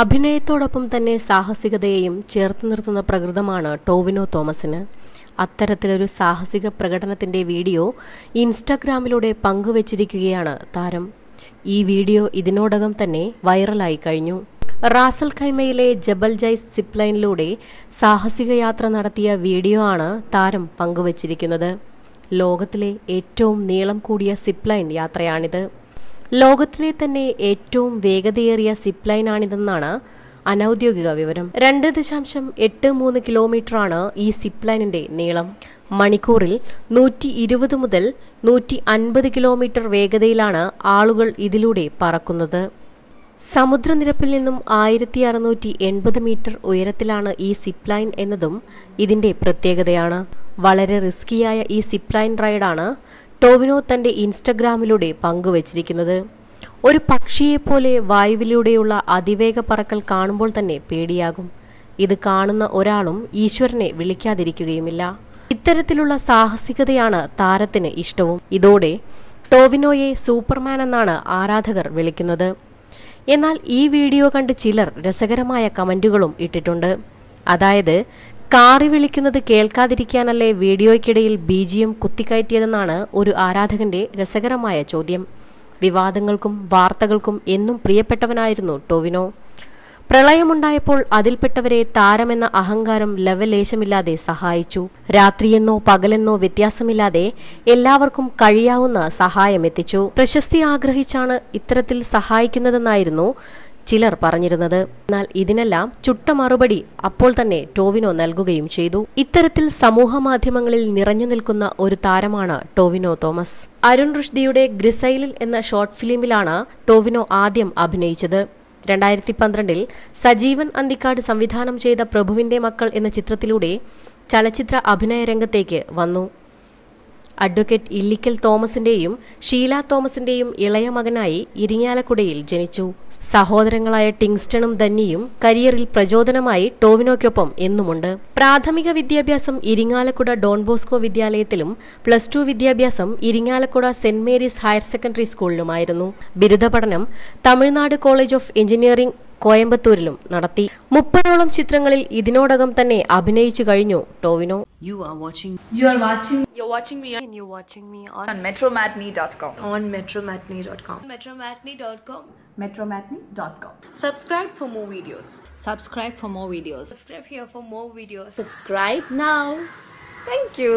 അഭിനയത്തോടൊപ്പം തന്നെ സാഹസികതയെയും ചേർത്ത് നിർത്തുന്ന പ്രകൃതമാണ് ടോവിനോ തോമസിന് അത്തരത്തിലൊരു സാഹസിക പ്രകടനത്തിൻ്റെ വീഡിയോ ഇൻസ്റ്റഗ്രാമിലൂടെ പങ്കുവച്ചിരിക്കുകയാണ് താരം ഈ വീഡിയോ ഇതിനോടകം തന്നെ വൈറലായി കഴിഞ്ഞു റാസൽ ഖൈമയിലെ ജബൽ ജൈ സിപ്ലൈനിലൂടെ സാഹസിക യാത്ര നടത്തിയ വീഡിയോ ആണ് താരം പങ്കുവച്ചിരിക്കുന്നത് ലോകത്തിലെ ഏറ്റവും നീളം കൂടിയ സിപ്ലൈൻ യാത്രയാണിത് ലോകത്തിലെ തന്നെ ഏറ്റവും വേഗതയേറിയ സിപ്പ് ആണിതെന്നാണ് അനൌദ്യോഗിക വിവരം രണ്ട് ദശാംശം എട്ട് മൂന്ന് കിലോമീറ്ററാണ് ഈ സിപ്പ് ലൈനിന്റെ നീളം മണിക്കൂറിൽ നൂറ്റി ഇരുപത് മുതൽ നൂറ്റി അൻപത് കിലോമീറ്റർ വേഗതയിലാണ് ആളുകൾ ഇതിലൂടെ പറക്കുന്നത് സമുദ്രനിരപ്പിൽ നിന്നും ആയിരത്തി അറുന്നൂറ്റി എൺപത് മീറ്റർ ഉയരത്തിലാണ് ഈ സിപ്പ് ലൈൻ എന്നതും ഇതിന്റെ പ്രത്യേകതയാണ് വളരെ റിസ്കിയായ ഈ സിപ്പ് ലൈൻ റൈഡാണ് ടോവിനോ തൻ്റെ ഇൻസ്റ്റഗ്രാമിലൂടെ പങ്കുവച്ചിരിക്കുന്നത് ഒരു പക്ഷിയെപ്പോലെ വായുവിലൂടെയുള്ള അതിവേഗ പറക്കൽ കാണുമ്പോൾ തന്നെ പേടിയാകും ഇത് കാണുന്ന ഒരാളും ഈശ്വരനെ വിളിക്കാതിരിക്കുകയുമില്ല ഇത്തരത്തിലുള്ള സാഹസികതയാണ് താരത്തിന് ഇഷ്ടവും ഇതോടെ ടോവിനോയെ സൂപ്പർമാൻ എന്നാണ് ആരാധകർ വിളിക്കുന്നത് എന്നാൽ ഈ വീഡിയോ കണ്ട് ചിലർ രസകരമായ കമൻറ്റുകളും ഇട്ടിട്ടുണ്ട് അതായത് കാറി വിളിക്കുന്നത് കേൾക്കാതിരിക്കാനല്ലേ വീഡിയോയ്ക്കിടയിൽ ബി ജി എം കുത്തിക്കയറ്റിയതെന്നാണ് ഒരു ആരാധകന്റെ രസകരമായ ചോദ്യം വിവാദങ്ങൾക്കും വാർത്തകൾക്കും എന്നും പ്രിയപ്പെട്ടവനായിരുന്നു ടോവിനോ പ്രളയമുണ്ടായപ്പോൾ അതിൽപ്പെട്ടവരെ താരമെന്ന അഹങ്കാരം ലവലേശമില്ലാതെ സഹായിച്ചു രാത്രിയെന്നോ പകലെന്നോ വ്യത്യാസമില്ലാതെ എല്ലാവർക്കും കഴിയാവുന്ന സഹായമെത്തിച്ചു പ്രശസ്തി ആഗ്രഹിച്ചാണ് ഇത്തരത്തിൽ സഹായിക്കുന്നതെന്നായിരുന്നു ചിലർ പറഞ്ഞിരുന്നത് എന്നാൽ ഇതിനെല്ലാം ചുട്ട മറുപടി അപ്പോൾ തന്നെ ടോവിനോ നൽകുകയും ചെയ്തു ഇത്തരത്തിൽ സമൂഹ മാധ്യമങ്ങളിൽ നിറഞ്ഞു നിൽക്കുന്ന ഒരു താരമാണ് ടോവിനോ തോമസ് അരുൺ റുഷ്ദിയുടെ ഗ്രിസൈലിൽ എന്ന ഷോർട്ട് ഫിലിമിലാണ് ടോവിനോ ആദ്യം അഭിനയിച്ചത് രണ്ടായിരത്തി പന്ത്രണ്ടിൽ സജീവൻ അന്തിക്കാട് സംവിധാനം ചെയ്ത പ്രഭുവിന്റെ മക്കൾ എന്ന ചിത്രത്തിലൂടെ ചലച്ചിത്ര അഭിനയ രംഗത്തേക്ക് വന്നു അഡ്വക്കേറ്റ് ഇല്ലിക്കൽ തോമസിന്റെയും ഷീല തോമസിന്റെയും ഇളയ മകനായി ഇരിങ്ങാലക്കുടയിൽ ജനിച്ചു സഹോദരങ്ങളായ ടിങ്സ്റ്റണും ധന്നിയും കരിയറിൽ പ്രചോദനമായി ടോവിനോയ്ക്കൊപ്പം എന്നുമുണ്ട് പ്രാഥമിക വിദ്യാഭ്യാസം ഇരിങ്ങാലക്കുട ഡോൺ ബോസ്കോ വിദ്യാലയത്തിലും പ്ലസ് ടു വിദ്യാഭ്യാസം Irinjalakuda Saint Mary's higher secondary സ്കൂളിലുമായിരുന്നു ബിരുദ പഠനം തമിഴ്നാട് കോളേജ് ഓഫ് എഞ്ചിനീയറിംഗ് കോയമ്പത്തൂരിലും നടത്തി മുപ്പതോളം ചിത്രങ്ങളിൽ ഇതിനോടകം തന്നെ അഭിനയിച്ചു കഴിഞ്ഞു Tovino you are watching you are watching you are watching me and you are watching me on metromatney.com on metromatney.com metromatney.com metromatney.com subscribe for more videos subscribe for more videos subscribe here for more videos subscribe now thank you